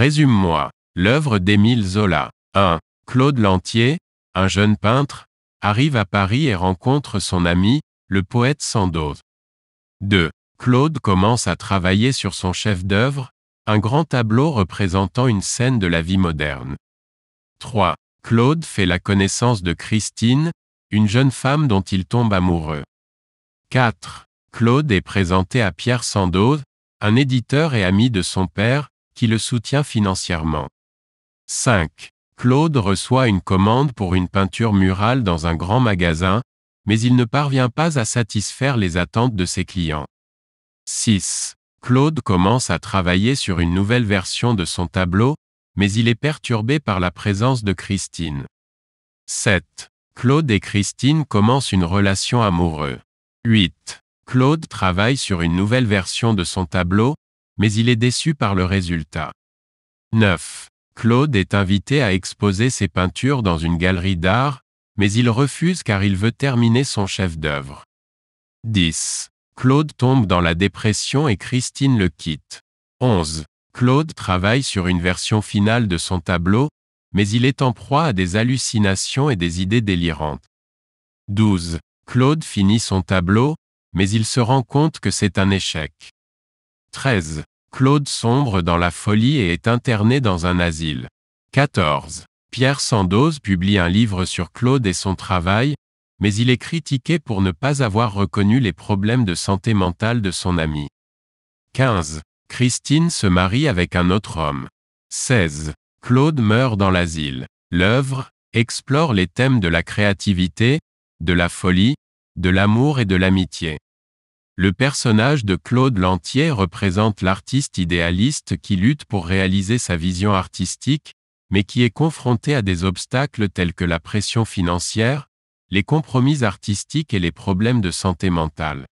Résume-moi. L'œuvre d'Émile Zola. 1. Claude Lantier, un jeune peintre, arrive à Paris et rencontre son ami, le poète Sandoz. 2. Claude commence à travailler sur son chef-d'œuvre, un grand tableau représentant une scène de la vie moderne. 3. Claude fait la connaissance de Christine, une jeune femme dont il tombe amoureux. 4. Claude est présenté à Pierre Sandoz, un éditeur et ami de son père, qui le soutient financièrement. 5. Claude reçoit une commande pour une peinture murale dans un grand magasin, mais il ne parvient pas à satisfaire les attentes de ses clients. 6. Claude commence à travailler sur une nouvelle version de son tableau, mais il est perturbé par la présence de Christine. 7. Claude et Christine commencent une relation amoureuse. 8. Claude travaille sur une nouvelle version de son tableau, mais il est déçu par le résultat. 9. Claude est invité à exposer ses peintures dans une galerie d'art, mais il refuse car il veut terminer son chef-d'œuvre. 10. Claude tombe dans la dépression et Christine le quitte. 11. Claude travaille sur une version finale de son tableau, mais il est en proie à des hallucinations et des idées délirantes. 12. Claude finit son tableau, mais il se rend compte que c'est un échec. 13. Claude sombre dans la folie et est interné dans un asile. 14. Pierre Sandoz publie un livre sur Claude et son travail, mais il est critiqué pour ne pas avoir reconnu les problèmes de santé mentale de son ami. 15. Christine se marie avec un autre homme. 16. Claude meurt dans l'asile. L'œuvre explore les thèmes de la créativité, de la folie, de l'amour et de l'amitié. Le personnage de Claude Lantier représente l'artiste idéaliste qui lutte pour réaliser sa vision artistique, mais qui est confronté à des obstacles tels que la pression financière, les compromis artistiques et les problèmes de santé mentale.